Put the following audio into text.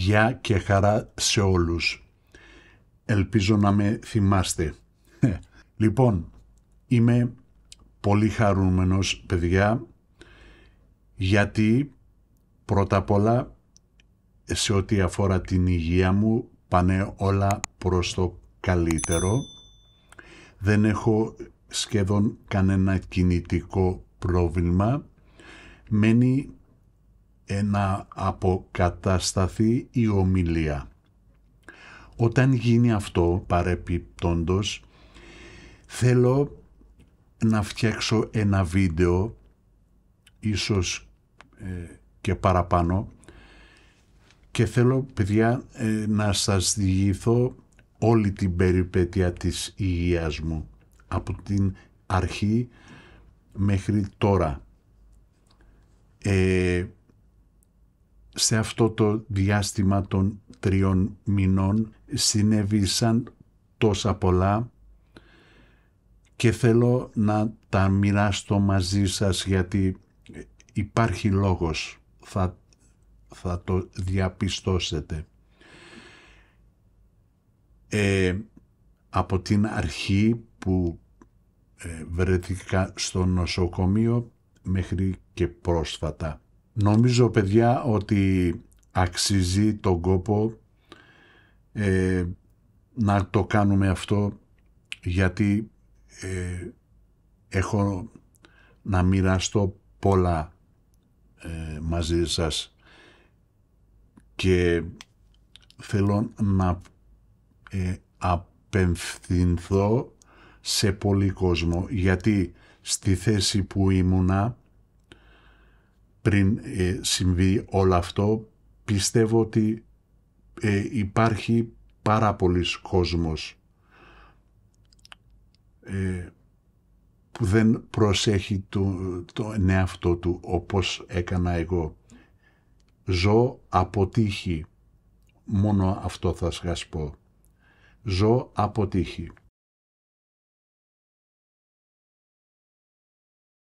Γεια και χαρά σε όλους. Ελπίζω να με θυμάστε. Λοιπόν, είμαι πολύ χαρούμενος, παιδιά, γιατί πρώτα απ' όλα σε ό,τι αφορά την υγεία μου πάνε όλα προς το καλύτερο. Δεν έχω σχεδόν κανένα κινητικό πρόβλημα. Μένει να αποκατασταθεί η ομιλία. Όταν γίνει αυτό παρεπιπτόντος, θέλω να φτιάξω ένα βίντεο, ίσως ε, και παραπάνω, και θέλω, παιδιά, ε, να σας διηγηθώ όλη την περιπέτεια της υγείας μου, από την αρχή μέχρι τώρα. Ε, σε αυτό το διάστημα των τριών μηνών συνέβησαν τόσα πολλά και θέλω να τα μοιράσω μαζί σας γιατί υπάρχει λόγος, θα, θα το διαπιστώσετε. Ε, από την αρχή που ε, βρέθηκα στο νοσοκομείο μέχρι και πρόσφατα. Νομίζω, παιδιά, ότι αξίζει τον κόπο ε, να το κάνουμε αυτό γιατί ε, έχω να μοιραστώ πολλά ε, μαζί σας και θέλω να ε, απευθυνθώ σε πολύ κόσμο γιατί στη θέση που ήμουνα πριν ε, συμβεί όλο αυτό, πιστεύω ότι ε, υπάρχει πάρα πολλοί κόσμος ε, που δεν προσέχει το, εαυτό του όπως έκανα εγώ. Ζω αποτύχει. Μόνο αυτό θα σας πω. Ζω αποτύχει.